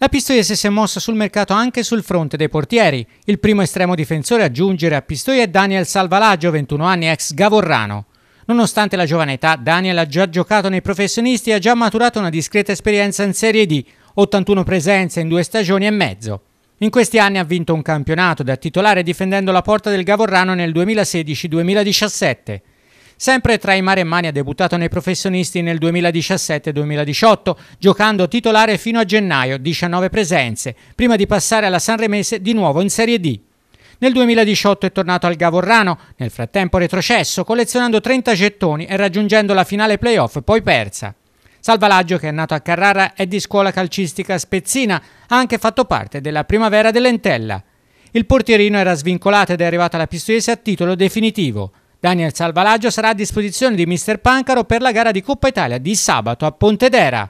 La Pistoiese si è mossa sul mercato anche sul fronte dei portieri. Il primo estremo difensore a giungere a Pistoia è Daniel Salvalaggio, 21 anni, ex Gavorrano. Nonostante la giovane età, Daniel ha già giocato nei professionisti e ha già maturato una discreta esperienza in Serie D, 81 presenze in due stagioni e mezzo. In questi anni ha vinto un campionato da titolare difendendo la porta del Gavorrano nel 2016-2017. Sempre tra i mare e maremmani ha debuttato nei professionisti nel 2017-2018, giocando titolare fino a gennaio, 19 presenze, prima di passare alla Sanremese di nuovo in Serie D. Nel 2018 è tornato al Gavorrano, nel frattempo retrocesso, collezionando 30 gettoni e raggiungendo la finale playoff poi persa. Salvalaggio, che è nato a Carrara, è di scuola calcistica spezzina, ha anche fatto parte della primavera dell'Entella. Il portierino era svincolato ed è arrivato alla Pistoiese a titolo definitivo. Daniel Salvalaggio sarà a disposizione di Mr. Pancaro per la gara di Coppa Italia di sabato a Pontedera.